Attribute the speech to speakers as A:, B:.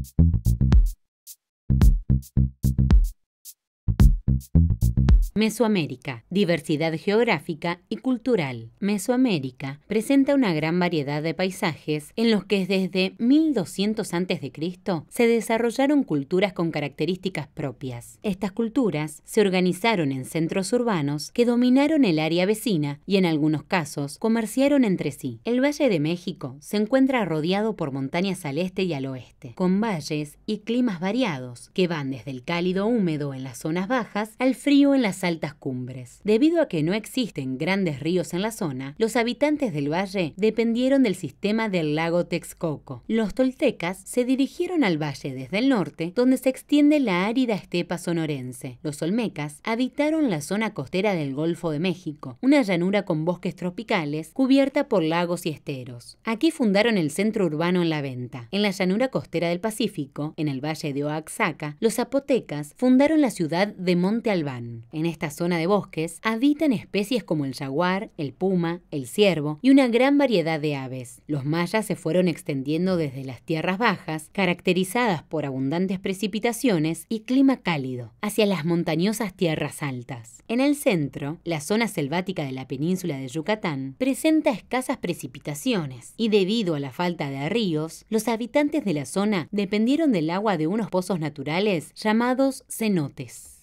A: Thank you. Mesoamérica, diversidad geográfica y cultural. Mesoamérica presenta una gran variedad de paisajes en los que desde 1200 a.C. se desarrollaron culturas con características propias. Estas culturas se organizaron en centros urbanos que dominaron el área vecina y en algunos casos comerciaron entre sí. El Valle de México se encuentra rodeado por montañas al este y al oeste, con valles y climas variados que van desde el cálido húmedo en las zonas bajas al frío en las altas cumbres. Debido a que no existen grandes ríos en la zona, los habitantes del valle dependieron del sistema del lago Texcoco. Los toltecas se dirigieron al valle desde el norte, donde se extiende la árida estepa sonorense. Los olmecas habitaron la zona costera del Golfo de México, una llanura con bosques tropicales cubierta por lagos y esteros. Aquí fundaron el centro urbano en la venta. En la llanura costera del Pacífico, en el valle de Oaxaca, los zapotecas fundaron la ciudad de Monte Albán. En esta zona de bosques habitan especies como el jaguar, el puma, el ciervo y una gran variedad de aves. Los mayas se fueron extendiendo desde las tierras bajas, caracterizadas por abundantes precipitaciones y clima cálido, hacia las montañosas tierras altas. En el centro, la zona selvática de la península de Yucatán presenta escasas precipitaciones y debido a la falta de ríos, los habitantes de la zona dependieron del agua de unos pozos naturales llamados cenotes.